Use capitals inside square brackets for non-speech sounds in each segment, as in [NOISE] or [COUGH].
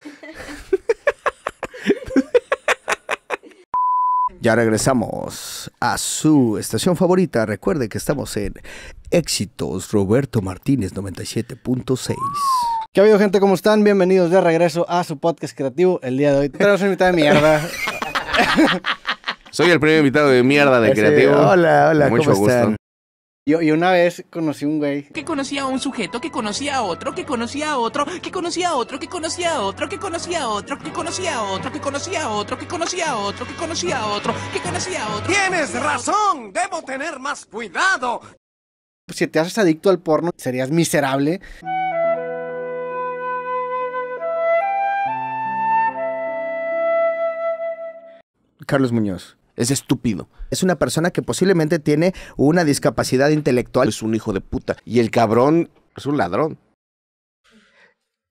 [LAUGHS] Ya regresamos a su estación favorita. Recuerde que estamos en Éxitos Roberto Martínez 97.6. ¿Qué ha habido, gente? ¿Cómo están? Bienvenidos de regreso a su podcast creativo. El día de hoy tenemos un invitado de mierda. [LAUGHS] Soy el primer invitado de mierda de creativo. Hola, hola, ¿cómo yo, y una vez conocí un güey. Que conocía a un sujeto, que conocía a otro, que conocía a otro, que conocía a otro, que conocía a otro, que conocía a otro, que conocía a otro, que conocía a otro, que conocía a otro, que conocía a otro, que conocía a otro. Tienes razón, debo tener más cuidado. Si te haces adicto al porno, serías miserable. Carlos Muñoz. Es estúpido. Es una persona que posiblemente tiene una discapacidad intelectual. Es un hijo de puta. Y el cabrón es un ladrón.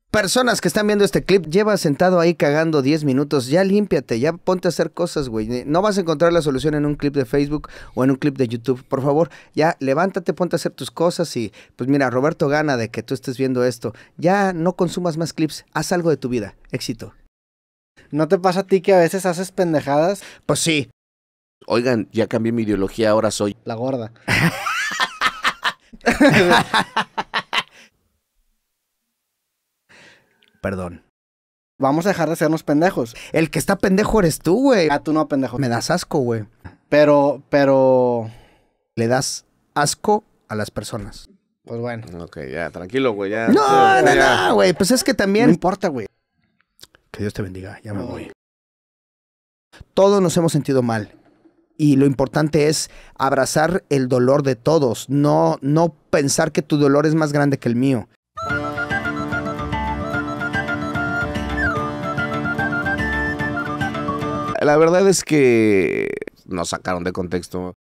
Personas que están viendo este clip, lleva sentado ahí cagando 10 minutos, ya límpiate, ya ponte a hacer cosas, güey. No vas a encontrar la solución en un clip de Facebook o en un clip de YouTube. Por favor, ya levántate, ponte a hacer tus cosas y pues mira, Roberto gana de que tú estés viendo esto. Ya no consumas más clips, haz algo de tu vida. Éxito. ¿No te pasa a ti que a veces haces pendejadas? Pues sí, oigan, ya cambié mi ideología, ahora soy... La gorda. [LAUGHS] Perdón. Vamos a dejar de hacernos pendejos. El que está pendejo eres tú, güey. Ah, tú no, pendejo. Me das asco, güey. Pero, pero... Le das asco a las personas. Pues bueno. Ok, ya, tranquilo, güey. Ya, no, no, no, güey. Pues es que también. No importa, güey. Que Dios te bendiga, ya me voy. Todos nos hemos sentido mal y lo importante es abrazar el dolor de todos, no, no pensar que tu dolor es más grande que el mío. La verdad es que nos sacaron de contexto.